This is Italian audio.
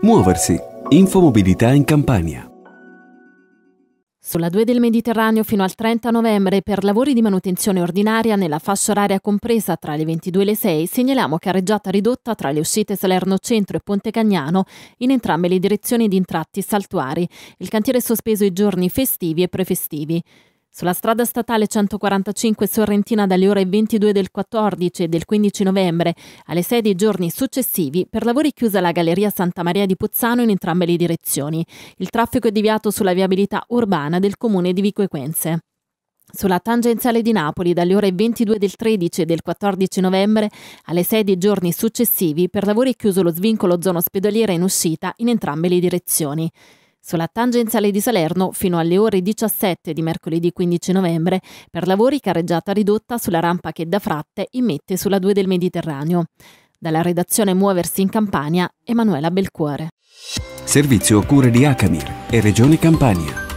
Muoversi. Infomobilità in Campania. Sulla 2 del Mediterraneo fino al 30 novembre per lavori di manutenzione ordinaria nella fascia oraria compresa tra le 22 e le 6 segnaliamo carreggiata ridotta tra le uscite Salerno Centro e Ponte Cagnano in entrambe le direzioni di intratti saltuari. Il cantiere è sospeso i giorni festivi e prefestivi. Sulla strada statale 145 Sorrentina dalle ore 22 del 14 e del 15 novembre alle 6 dei giorni successivi, per lavori chiusa la Galleria Santa Maria di Pozzano in entrambe le direzioni. Il traffico è deviato sulla viabilità urbana del comune di Vico Sulla tangenziale di Napoli dalle ore 22 del 13 e del 14 novembre alle 6 dei giorni successivi per lavori chiuso lo svincolo zona ospedaliera in uscita in entrambe le direzioni sulla tangenziale di Salerno fino alle ore 17 di mercoledì 15 novembre per lavori carreggiata ridotta sulla rampa che da Fratte immette sulla 2 del Mediterraneo. Dalla redazione Muoversi in Campania, Emanuela Belcuore. Servizio cure di Acamir e Regione Campania.